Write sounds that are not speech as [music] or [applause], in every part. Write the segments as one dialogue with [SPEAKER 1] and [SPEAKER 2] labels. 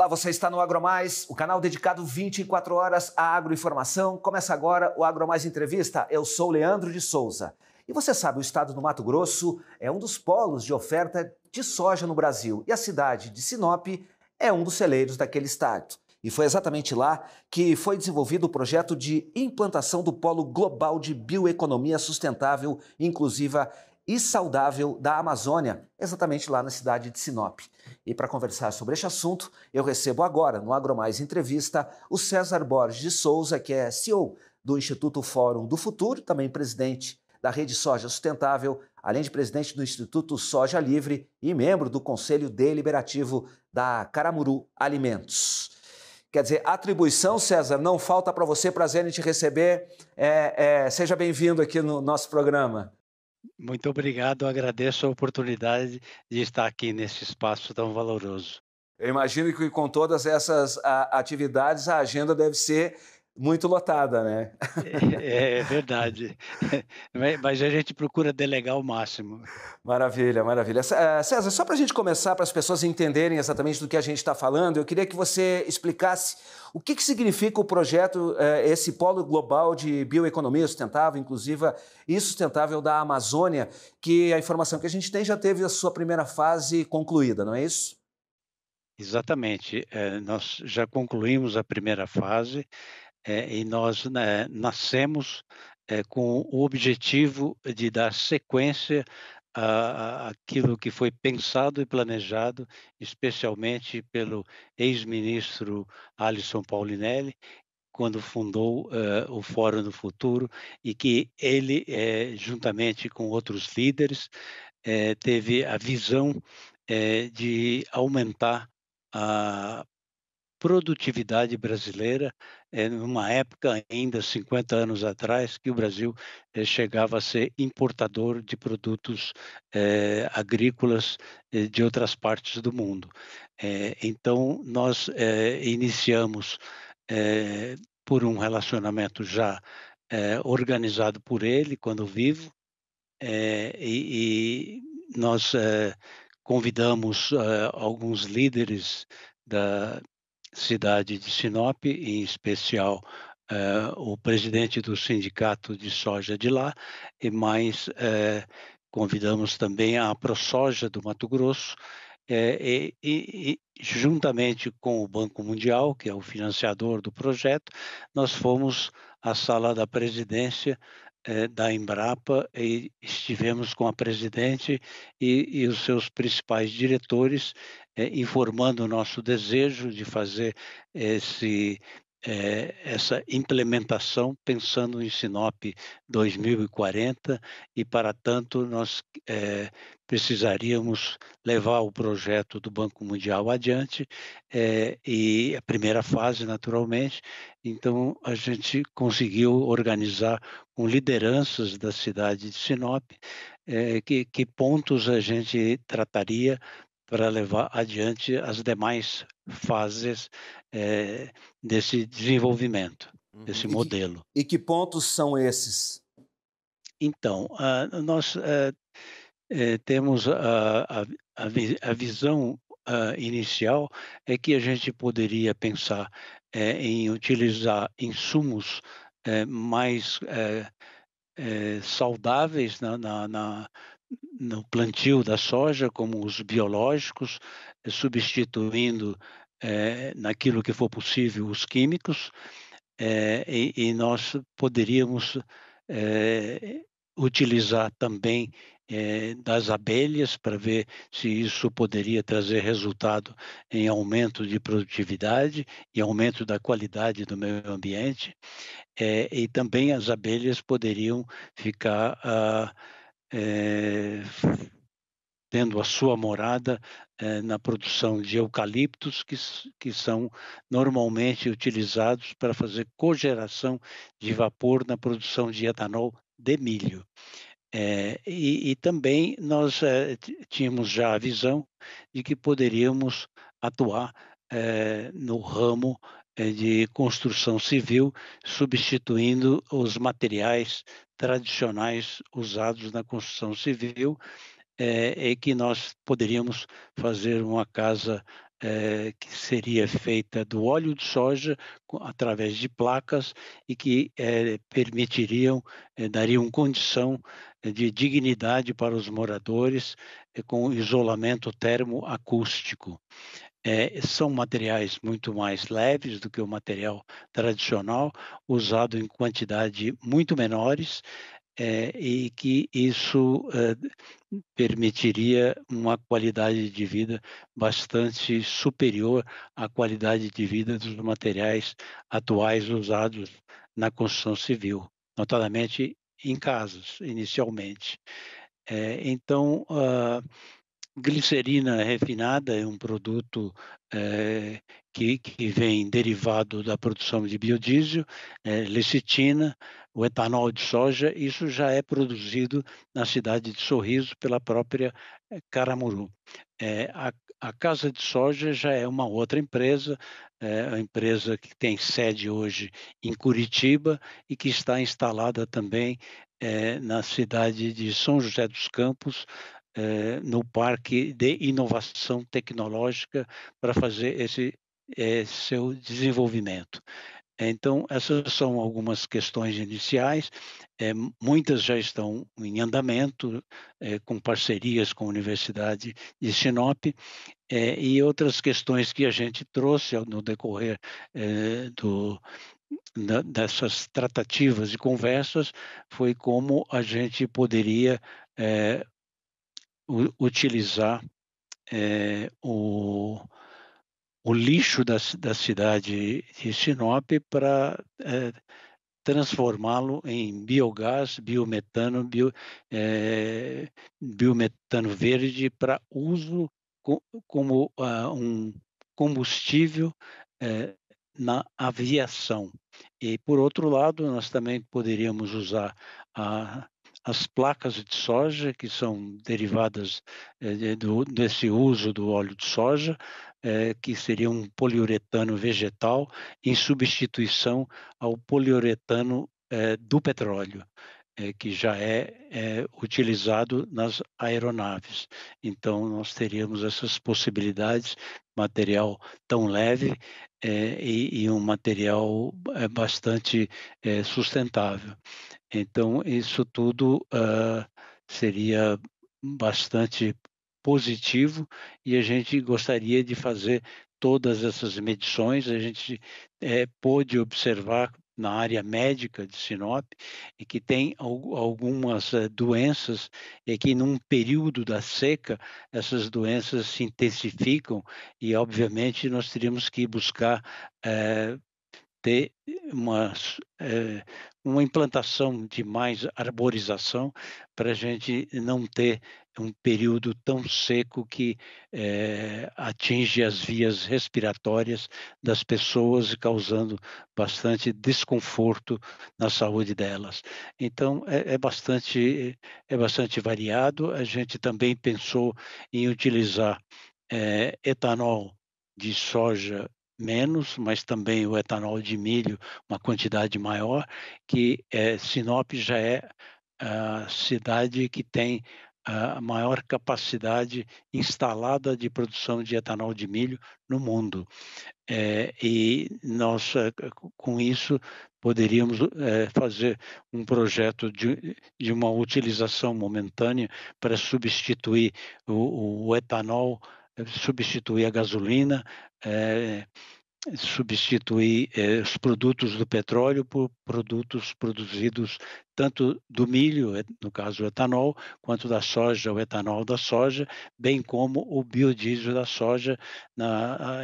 [SPEAKER 1] Olá, você está no AgroMais, o canal dedicado 24 horas à agroinformação. Começa agora o AgroMais Entrevista. Eu sou Leandro de Souza. E você sabe, o estado do Mato Grosso é um dos polos de oferta de soja no Brasil e a cidade de Sinop é um dos celeiros daquele estado. E foi exatamente lá que foi desenvolvido o projeto de implantação do Polo Global de Bioeconomia Sustentável Inclusiva e saudável da Amazônia, exatamente lá na cidade de Sinop. E para conversar sobre este assunto, eu recebo agora no AgroMais Entrevista o César Borges de Souza, que é CEO do Instituto Fórum do Futuro, também presidente da Rede Soja Sustentável, além de presidente do Instituto Soja Livre e membro do Conselho Deliberativo da Caramuru Alimentos. Quer dizer, atribuição, César, não falta para você. Prazer em te receber. É, é, seja bem-vindo aqui
[SPEAKER 2] no nosso programa. Muito obrigado, agradeço a oportunidade de estar aqui nesse espaço tão valoroso. Eu imagino que com todas essas atividades
[SPEAKER 1] a agenda deve ser muito lotada, né?
[SPEAKER 2] É, é, é verdade. [laughs] Mas a gente procura delegar o máximo. Maravilha, maravilha. Eh, César, só
[SPEAKER 1] para a gente começar, para as pessoas entenderem exatamente do que a gente está falando, eu queria que você explicasse o que, que significa o projeto, eh, esse polo global de bioeconomia sustentável, inclusiva e sustentável da Amazônia, que a informação que a gente tem já teve a sua primeira fase concluída, não é isso?
[SPEAKER 2] Exatamente. Eh, nós já concluímos a primeira fase. É, e nós né, nascemos é, com o objetivo de dar sequência aquilo que foi pensado e planejado, especialmente pelo ex-ministro Alisson Paulinelli, quando fundou uh, o Fórum do Futuro, e que ele, eh, juntamente com outros líderes, eh, teve a visão eh, de aumentar a produtividade brasileira, eh, numa época ainda 50 anos atrás, que o Brasil eh, chegava a ser importador de produtos eh, agrícolas eh, de outras partes do mundo. Eh, então, nós eh, iniciamos, por um relacionamento já organizado por ele, quando vivo, e, e, nós convidamos alguns líderes da, cidade de Sinop, em especial eh, o presidente do sindicato de soja de lá, e mais eh, convidamos também a ProSoja do Mato Grosso, eh, e, e, e, juntamente com o Banco Mundial, que é o financiador do projeto, nós fomos à sala da presidência eh, da Embrapa e estivemos com a presidente e, e os seus principais diretores eh, informando o nosso desejo de fazer esse é, essa implementação pensando em Sinop 2040 e, para tanto, nós é, precisaríamos levar o projeto do Banco Mundial adiante é, e a primeira fase, naturalmente. Então, a gente conseguiu organizar com lideranças da cidade de Sinop é, que, que pontos a gente trataria para levar adiante as demais fases é, desse desenvolvimento, uhum. desse e modelo. Que, e que pontos são esses? Então, uh, nós uh, temos a, a, a visão uh, inicial é que a gente poderia pensar em utilizar insumos mais saudáveis na, na, na, no plantio da soja, como os biológicos, eh, substituindo é, naquilo que for possível os químicos, é, e, e, nós poderíamos é, utilizar também das abelhas para ver se isso poderia trazer resultado em aumento de produtividade e aumento da qualidade do meio ambiente. e também as abelhas poderiam ficar. Ah, é, tendo a sua morada é, na produção de eucaliptos, que, que são normalmente utilizados para fazer cogeração de vapor na produção de etanol de milho. É, e, e, também nós tínhamos já a visão de que poderíamos atuar no ramo é, de construção civil, substituindo os materiais tradicionais usados na construção civil, é, que nós poderíamos fazer uma casa é, que seria feita do óleo de soja através de placas e que é, permitiriam, é, dariam condição é, de dignidade para os moradores é, com isolamento termoacústico é, são materiais muito mais leves do que o material tradicional, usado em quantidade muito menores, é, e que isso é, permitiria uma qualidade de vida bastante superior à qualidade de vida dos materiais atuais usados na construção civil, notadamente em casas, inicialmente. É, então, uh, Glicerina refinada é um produto é, que, que, vem derivado da produção de biodiesel, é, lecitina, o etanol de soja, isso já é produzido na cidade de Sorriso pela própria eh, Caramuru. É, a, a, Casa de Soja já é uma outra empresa, é empresa que tem sede hoje em Curitiba e que está instalada também é, na cidade de São José dos Campos, eh, no Parque de Inovação Tecnológica para fazer esse eh, seu desenvolvimento. Então, essas são algumas questões iniciais, é, muitas já estão em andamento, é, com parcerias com a Universidade de Sinop, é, e outras questões que a gente trouxe no decorrer do, dessas tratativas e conversas foi como a gente poderia é, utilizar é, o, o, lixo da, da, cidade de Sinop para é, transformá-lo em biogás, biometano, bio, é, biometano verde para uso co, como uh, um combustível é, na aviação. E, por outro lado, nós também poderíamos usar a as placas de soja, que são derivadas eh, do, desse uso do óleo de soja, eh, que seria um poliuretano vegetal, em substituição ao poliuretano eh, do petróleo que já é, é, utilizado nas aeronaves. Então, nós teríamos essas possibilidades, material tão leve é, e, e, um material é, bastante sustentável. Então, isso tudo uh, seria bastante positivo e a gente gostaria de fazer todas essas medições. A gente é, pôde observar na área médica de Sinop e que tem algumas eh, doenças e que num período da seca essas doenças se intensificam e obviamente nós teríamos que buscar é, ter uma é, uma implantação de mais arborização para a gente não ter um período tão seco que é, atinge as vias respiratórias das pessoas, causando bastante desconforto na saúde delas. Então é, é bastante é bastante variado. A gente também pensou em utilizar é, etanol de soja menos, mas também o etanol de milho, uma quantidade maior, que é, Sinop já é a cidade que tem a maior capacidade instalada de produção de etanol de milho no mundo. É, e nós, eh, com isso, poderíamos é, fazer um projeto de, de uma utilização momentânea para substituir o, o etanol substituir a gasolina, é, substituir é, os produtos do petróleo por produtos produzidos tanto do milho, eh, no caso o etanol, quanto da soja, o etanol da soja, bem como o biodiesel da soja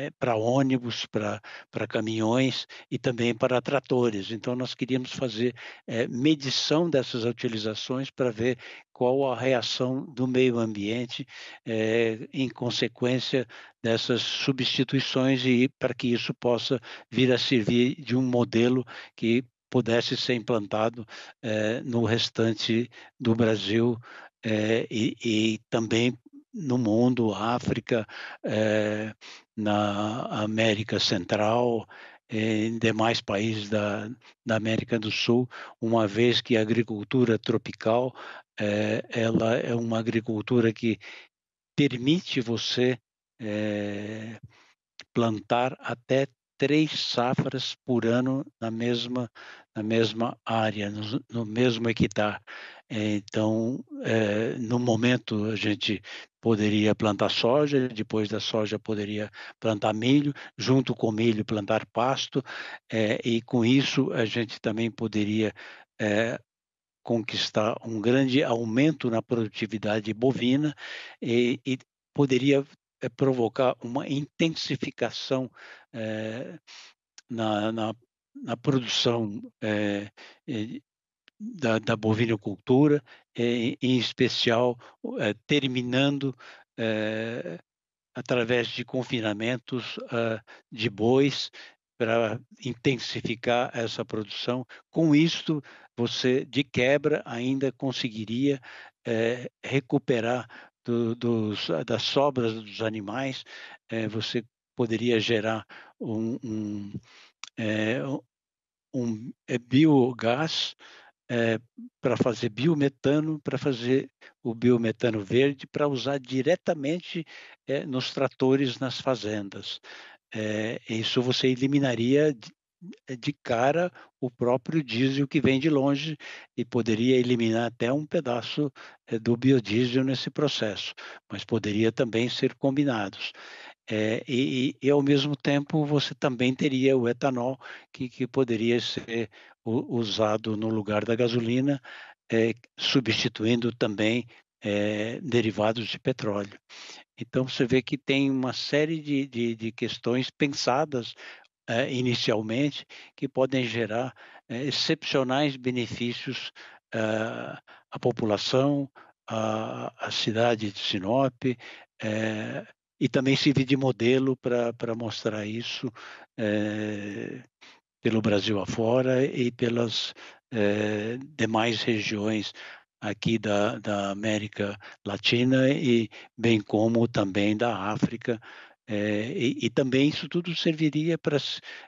[SPEAKER 2] eh, para ônibus, para caminhões e também para tratores. Então, nós queríamos fazer é, medição dessas utilizações para ver qual a reação do meio ambiente é, em consequência dessas substituições e para que isso possa vir a servir de um modelo que pudesse ser implantado eh, no restante do Brasil eh, e, e, também no mundo, África, eh, na América Central, em demais países da, da, América do Sul, uma vez que a agricultura tropical ela é uma agricultura que permite você plantar até três safras por ano na mesma, na mesma área, no, no mesmo hectare. Então, é, no momento, a gente poderia plantar soja, depois da soja poderia plantar milho, junto com milho plantar pasto, é, e com isso a gente também poderia é, conquistar um grande aumento na produtividade bovina e, e poderia é provocar uma intensificação é, na, na, na, produção é, da, da bovinocultura, em, em especial terminando através de confinamentos de bois para intensificar essa produção. Com isto, você de quebra ainda conseguiria é, recuperar do, dos, eh, das sobras dos animais, é, você poderia gerar um, um, eh, é, um biogás é, para fazer biometano, para fazer o biometano verde, para usar diretamente é, nos tratores nas fazendas. É, isso você eliminaria eh, de cara o próprio diesel que vem de longe e poderia eliminar até um pedaço eh, do biodiesel nesse processo, mas poderia também ser combinados. É, e, e, ao mesmo tempo você também teria o etanol que, que poderia ser usado no lugar da gasolina, é, substituindo também é, derivados de petróleo. Então, você vê que tem uma série de, de, de questões pensadas eh, inicialmente, que podem gerar eh, excepcionais benefícios eh, à população, à, à, cidade de Sinop, eh, e também servir de modelo para mostrar isso eh, pelo Brasil afora e pelas eh, demais regiões aqui da, da América Latina e bem como também da África, é, e, e, também isso tudo serviria para,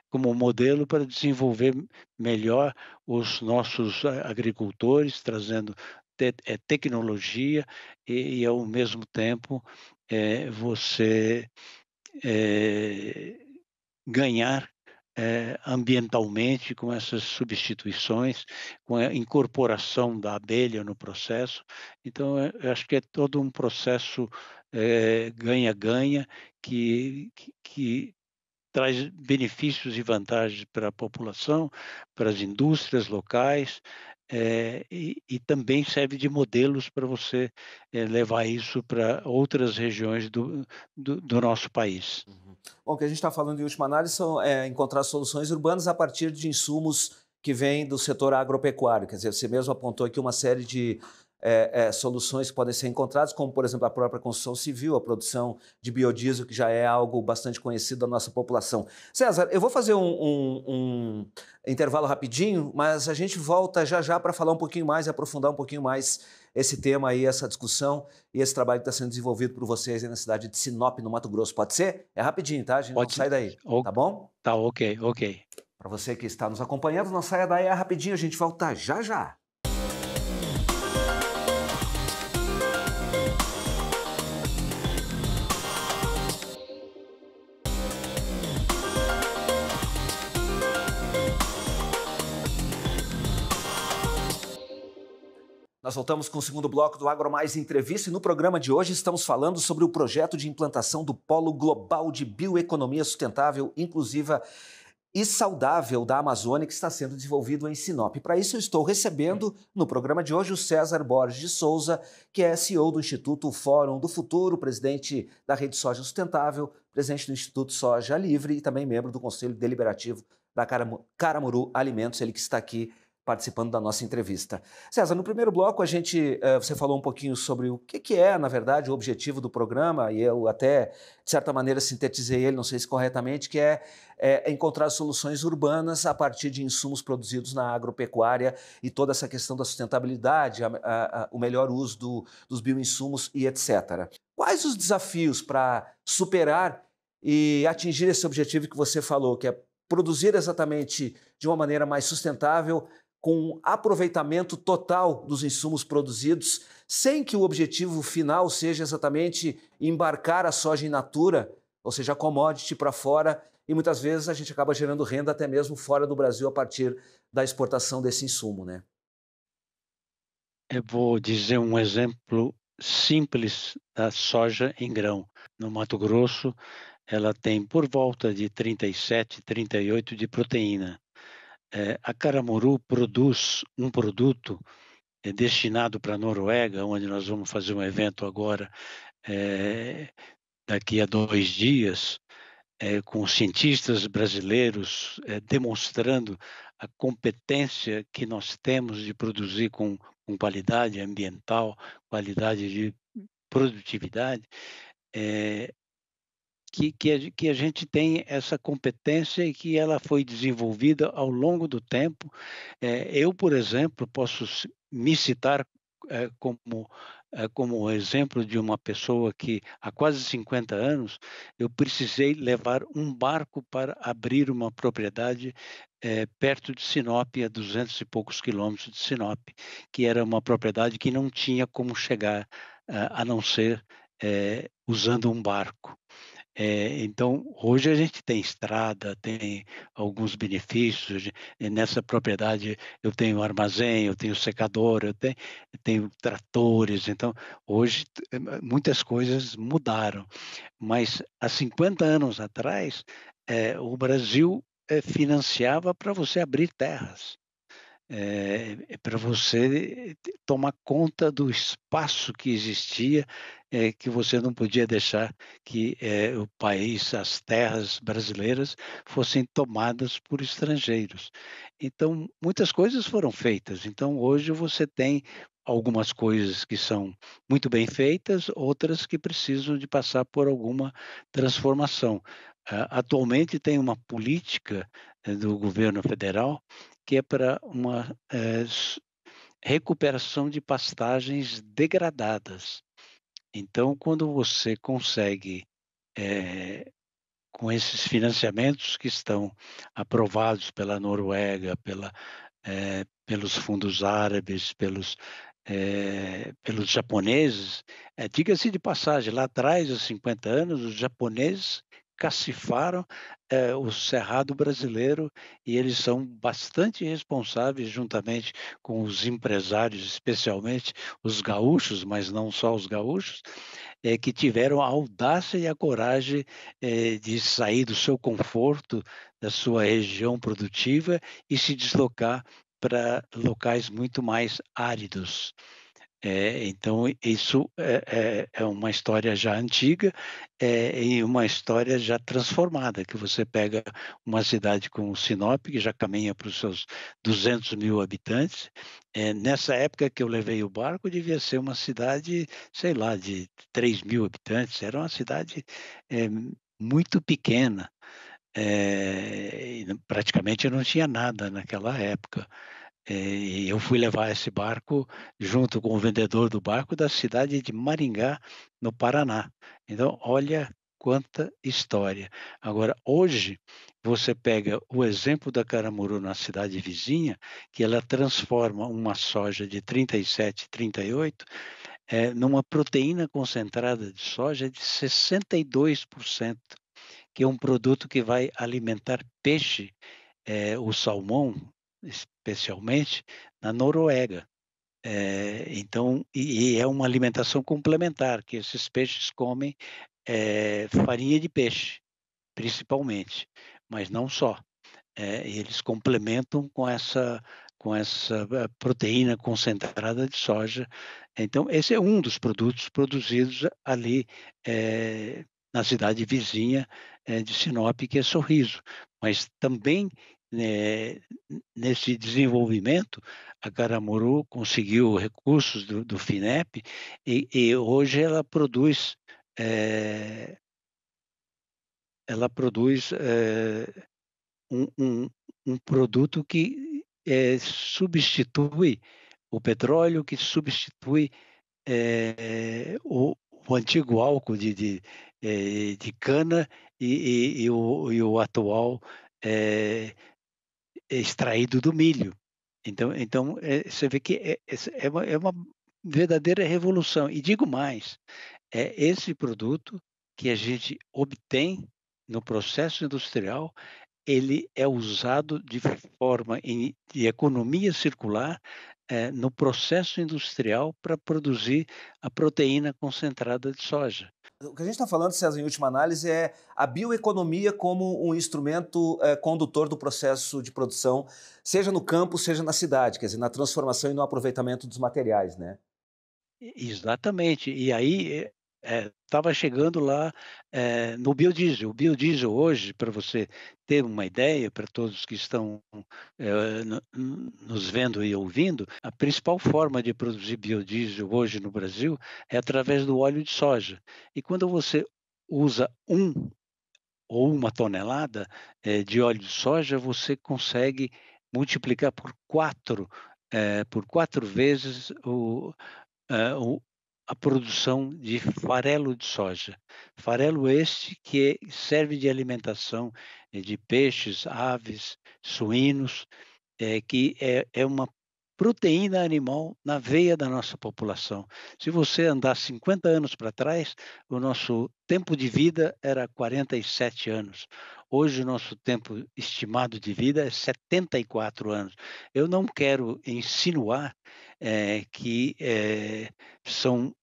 [SPEAKER 2] como modelo para desenvolver melhor os nossos eh, agricultores, trazendo te, é, tecnologia e, e, ao mesmo tempo, é, você ganhar é, ambientalmente com essas substituições, com a incorporação da abelha no processo. Então, é, eu acho que é todo um processo é, ganha-ganha que, que, que traz benefícios e vantagens para a população, para as indústrias locais, é, e, e, também serve de modelos para você é, levar isso para outras regiões do, do, do nosso país. Uhum.
[SPEAKER 1] Bom, o que a gente está falando em última análise são é, encontrar soluções urbanas a partir de insumos que vêm do setor agropecuário. Quer dizer, você mesmo apontou aqui uma série de é, é, soluções que podem ser encontradas, como, por exemplo, a própria construção civil, a produção de biodiesel, que já é algo bastante conhecido da nossa população. César, eu vou fazer um, um, um intervalo rapidinho, mas a gente volta já já para falar um pouquinho mais e aprofundar um pouquinho mais esse tema aí, essa discussão e esse trabalho que está sendo desenvolvido por vocês aí na cidade de Sinop, no Mato Grosso. Pode ser? É rapidinho, tá? A gente Pode... não sai daí, o... tá bom? Tá, ok, ok. Para você que está nos acompanhando, não saia daí é rapidinho, a gente volta já já. Nós voltamos com o segundo bloco do Agro Mais Entrevista e no programa de hoje estamos falando sobre o projeto de implantação do Polo Global de Bioeconomia Sustentável, Inclusiva e Saudável da Amazônia, que está sendo desenvolvido em Sinop. Para isso, eu estou recebendo no programa de hoje o César Borges de Souza, que é CEO do Instituto Fórum do Futuro, presidente da Rede Soja Sustentável, presidente do Instituto Soja Livre e também membro do Conselho Deliberativo da Caramuru Alimentos, ele que está aqui participando da nossa entrevista. César, no primeiro bloco a gente, eh, você falou um pouquinho sobre o que é, na verdade, o objetivo do programa, e eu até, de certa maneira, sintetizei ele, não sei se corretamente, que é, é encontrar soluções urbanas a partir de insumos produzidos na agropecuária e toda essa questão da sustentabilidade, o melhor uso do, dos bioinsumos e etc. Quais os desafios para superar e atingir esse objetivo que você falou, que é produzir exatamente de uma maneira mais sustentável com aproveitamento total dos insumos produzidos, sem que o objetivo final seja exatamente embarcar a soja in natura, ou seja, a commodity para fora, e muitas vezes a gente acaba gerando renda até mesmo fora do Brasil a partir da exportação desse insumo, né?
[SPEAKER 2] Eu vou dizer um exemplo simples da soja em grão. No Mato Grosso, ela tem por volta de 37, 38 de proteína. É, a Caramuru produz um produto é, destinado para a Noruega, onde nós vamos fazer um evento agora, é, daqui a dois dias, é, com cientistas brasileiros é, demonstrando a competência que nós temos de produzir com, com qualidade ambiental, qualidade de produtividade. É, que, que, a, que a gente tem essa competência e que ela foi desenvolvida ao longo do tempo. É, eu, por exemplo, posso me citar é, como é, como exemplo de uma pessoa que há quase 50 anos eu precisei levar um barco para abrir uma propriedade é, perto de Sinop, a 200 e poucos quilômetros de Sinop, que era uma propriedade que não tinha como chegar a, é, a não ser é, usando um barco. É, então, hoje a gente tem estrada, tem alguns benefícios. Eh, nessa propriedade eu tenho armazém, eu tenho secador, eu tenho, eu tenho tratores. Então, hoje eh, muitas coisas mudaram. Mas há 50 anos atrás, é, o Brasil é, financiava para você abrir terras é, para você eh, tomar conta do espaço que existia, é, que você não podia deixar que é, o país, as terras brasileiras fossem tomadas por estrangeiros. Então, muitas coisas foram feitas. Então, hoje você tem algumas coisas que são muito bem feitas, outras que precisam de passar por alguma transformação. Uh, atualmente tem uma política do governo federal que é para uma é, recuperação de pastagens degradadas. Então, quando você consegue, é, com esses financiamentos que estão aprovados pela Noruega, pela, é, pelos fundos árabes, pelos, é, pelos japoneses, diga-se de passagem, lá atrás, há 50 anos, os japoneses cacifaram eh, o cerrado brasileiro e eles são bastante responsáveis, juntamente com os empresários, especialmente os gaúchos, mas não só os gaúchos, eh, que tiveram a audácia e a coragem eh, de sair do seu conforto, da sua região produtiva e se deslocar para locais muito mais áridos. É, então, isso é, é, é, uma história já antiga é, e uma história já transformada, que você pega uma cidade como Sinop, que já caminha para os seus 200 mil habitantes. É, nessa época que eu levei o barco, devia ser uma cidade, sei lá, de 3 mil habitantes. Era uma cidade é, muito pequena. praticamente não tinha nada naquela época. É, e eu fui levar esse barco junto com o vendedor do barco da cidade de Maringá, no Paraná. Então, olha quanta história. Agora, hoje, você pega o exemplo da Caramuru na cidade vizinha, que ela transforma uma soja de 37, 38 é, numa proteína concentrada de soja de 62%, que é um produto que vai alimentar peixe, é, o salmão, especialmente na Noruega. É, então, e, e, é uma alimentação complementar que esses peixes comem é, farinha de peixe, principalmente, mas não só. É, eles complementam com essa com essa proteína concentrada de soja. Então, esse é um dos produtos produzidos ali na cidade vizinha de Sinop, que é Sorriso. Mas também né, nesse desenvolvimento, a Caramuru conseguiu recursos do, do FINEP e, e, hoje ela produz é, ela produz é, um, um, um, produto que é, substitui o petróleo, que substitui o, o, antigo álcool de, de, de cana e, e, e, o, e o atual extraído do milho. Então, então é, você vê que é, é, é, uma, é, uma, verdadeira revolução. E digo mais, é esse produto que a gente obtém no processo industrial, ele é usado de forma em, de economia circular é, no processo industrial para produzir a proteína concentrada de soja.
[SPEAKER 1] O que a gente está falando, César, em última análise, é a bioeconomia como um instrumento é, condutor do processo de produção, seja no campo, seja na cidade, quer dizer, na transformação e no aproveitamento dos materiais, né?
[SPEAKER 2] Exatamente. E aí é, estava eh, é, chegando lá é, no biodiesel. O biodiesel hoje, para você ter uma ideia, para todos que estão é, nos vendo e ouvindo, a principal forma de produzir biodiesel hoje no Brasil é através do óleo de soja. E quando você usa um ou uma tonelada de óleo de soja, você consegue multiplicar por quatro, por quatro vezes o, o, a produção de farelo de soja. Farelo este que é, serve de alimentação eh, de peixes, aves, suínos, é, que é, é uma proteína animal na veia da nossa população. Se você andar 50 anos para trás, o nosso tempo de vida era 47 anos. Hoje, o nosso tempo estimado de vida é 74 anos. Eu não quero insinuar é, que é, são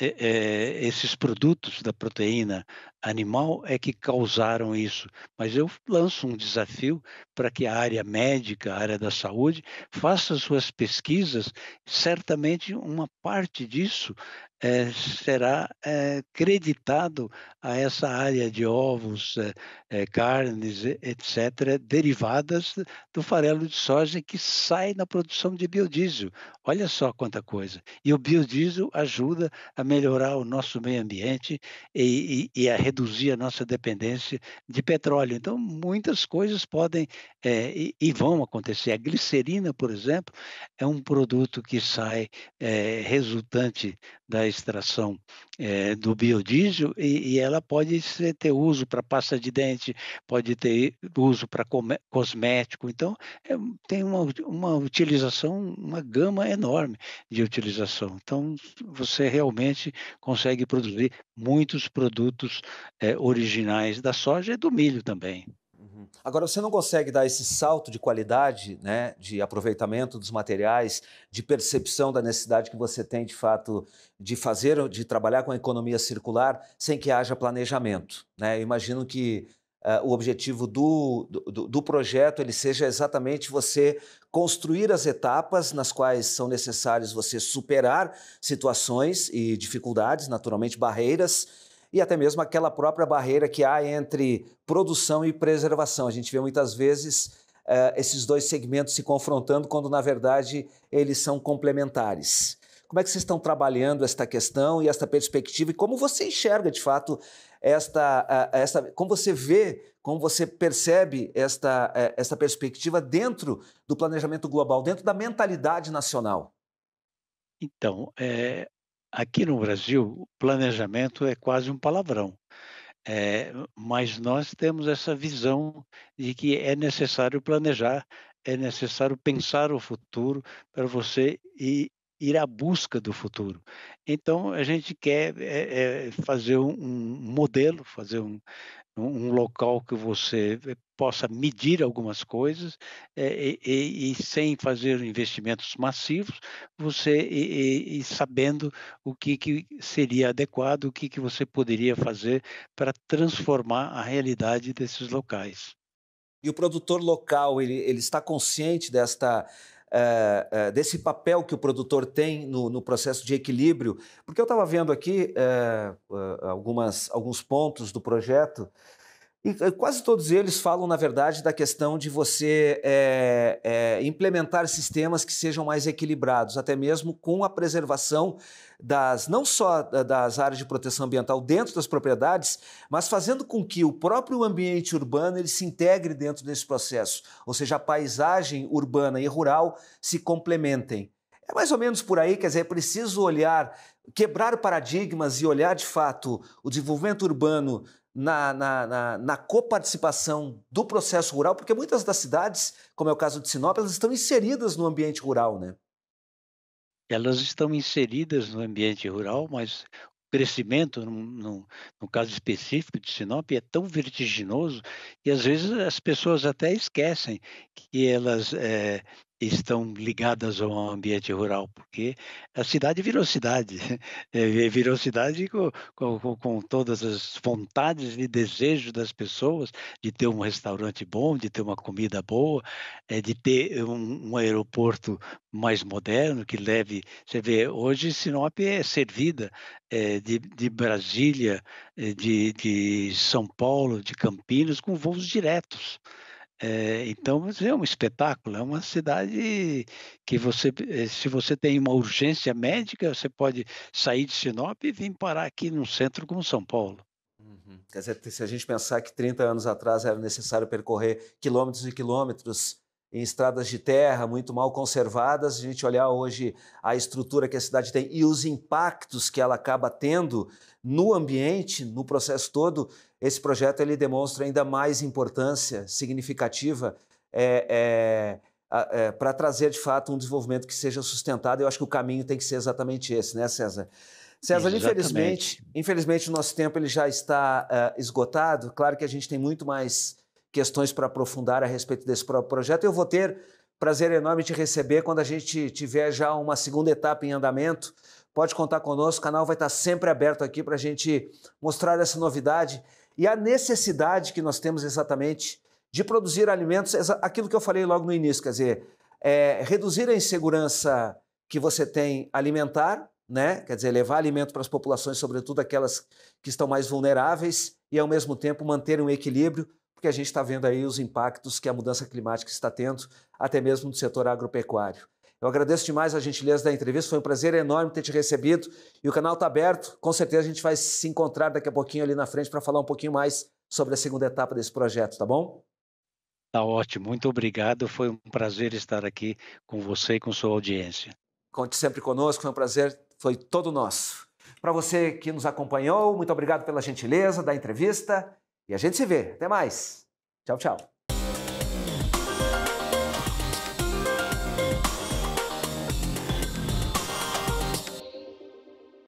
[SPEAKER 2] é, esses produtos da proteína animal é que causaram isso. Mas eu lanço um desafio para que a área médica, a área da saúde, faça suas pesquisas. Certamente uma parte disso é, será é, eh, creditado a essa área de ovos, é, carnes, etc., derivadas do farelo de soja que sai na produção de biodiesel. Olha só quanta coisa. E o biodiesel ajuda a melhorar o nosso meio ambiente e, e, e a reduzir a nossa dependência de petróleo. Então, muitas coisas podem e, e, vão acontecer. A glicerina, por exemplo, é um produto que sai resultante da extração é, do biodiesel e, e, ela pode ser, ter uso para pasta de dente, pode ter uso para cosmético. Então, é, tem uma, uma utilização, uma gama enorme de utilização. Então, você realmente consegue produzir muitos produtos é, originais da soja e do milho também.
[SPEAKER 1] Agora, você não consegue dar esse salto de qualidade, né, de aproveitamento dos materiais, de percepção da necessidade que você tem, de fato, de fazer, de trabalhar com a economia circular, sem que haja planejamento. Né? Eu imagino que uh, o objetivo do, do, do projeto ele seja exatamente você construir as etapas nas quais são necessários você superar situações e dificuldades, naturalmente barreiras, e até mesmo aquela própria barreira que há entre produção e preservação. A gente vê muitas vezes uh, esses dois segmentos se confrontando, quando na verdade eles são complementares. Como é que vocês estão trabalhando esta questão e esta perspectiva e como você enxerga de fato esta, uh, esta como você vê, como você percebe esta, uh, esta perspectiva dentro do planejamento global, dentro da mentalidade nacional? Então,
[SPEAKER 2] é, Aqui no Brasil, planejamento é quase um palavrão. É, mas nós temos essa visão de que é necessário planejar, é necessário pensar o futuro para você ir ir à busca do futuro. Então, a gente quer é, é, fazer um, um, modelo, fazer um, um local que você é, possa medir algumas coisas é, e, e, sem fazer investimentos massivos, você e, e, sabendo o que, que seria adequado, o que, que você poderia fazer para transformar a realidade desses locais. E o produtor local, ele, ele está
[SPEAKER 1] consciente desta eh, eh, desse papel que o produtor tem no, no processo de equilíbrio, porque eu estava vendo aqui eh, algumas, alguns pontos do projeto e eh, quase todos eles falam, na verdade, da questão de você é, é, implementar sistemas que sejam mais equilibrados, até mesmo com a preservação das não só das áreas de proteção ambiental dentro das propriedades, mas fazendo com que o próprio ambiente urbano ele se integre dentro desse processo, ou seja, a paisagem urbana e rural se complementem. É mais ou menos por aí, quer dizer, é preciso olhar, quebrar paradigmas e olhar de fato o desenvolvimento urbano na, na, na, na coparticipação do processo rural, porque muitas das cidades, como é o caso de Sinop, elas estão inseridas no ambiente rural, né?
[SPEAKER 2] Elas estão inseridas no ambiente rural, mas o crescimento, no, no, no caso específico de Sinop, é tão vertiginoso e às vezes as pessoas até esquecem que elas é, estão ligadas ao ambiente rural, porque a cidade virou cidade, [laughs] eh, virou cidade com, com, com, todas as vontades e desejos das pessoas de ter um restaurante bom, de ter uma comida boa, eh, de ter um, um aeroporto mais moderno que leve. Você vê, hoje Sinop é servida eh, de, de Brasília, de, de São Paulo, de Campinas, com voos diretos. É, então, é um espetáculo, é uma cidade que você, eh, se você tem uma urgência médica, você pode sair de Sinop e vir parar aqui num centro como São Paulo. Uhum. Quer dizer,
[SPEAKER 1] se a gente pensar que 30 anos atrás era necessário percorrer quilômetros e quilômetros em estradas de terra muito mal conservadas, a gente olhar hoje a estrutura que a cidade tem e os impactos que ela acaba tendo no ambiente, no processo todo, esse projeto ele demonstra ainda mais importância significativa é, é, é, para trazer de fato um desenvolvimento que seja sustentado. Eu acho que o caminho tem que ser exatamente esse, né, César? César, infelizmente, infelizmente o nosso tempo ele já está uh, esgotado. Claro que a gente tem muito mais questões para aprofundar a respeito desse próprio projeto. Eu vou ter prazer enorme te receber quando a gente tiver já uma segunda etapa em andamento. Pode contar conosco, o canal vai estar sempre aberto aqui para a gente mostrar essa novidade e a necessidade que nós temos exatamente de produzir alimentos, aquilo que eu falei logo no início, quer dizer, é, reduzir a insegurança que você tem alimentar, né? quer dizer, levar alimento para as populações, sobretudo aquelas que estão mais vulneráveis, e ao mesmo tempo manter um equilíbrio porque a gente está vendo aí os impactos que a mudança climática está tendo, até mesmo no setor agropecuário. Eu agradeço demais a gentileza da entrevista, foi um prazer enorme ter te recebido e o canal está aberto. Com certeza a gente vai se encontrar daqui a pouquinho ali na frente para falar um pouquinho mais sobre a segunda etapa desse projeto, tá bom?
[SPEAKER 2] Tá ótimo, muito obrigado. Foi um prazer estar aqui com você e com sua audiência.
[SPEAKER 1] Conte sempre conosco, foi um prazer, foi todo nosso. Para você que nos acompanhou, muito obrigado pela gentileza da entrevista a gente se vê. Até mais. Tchau, tchau.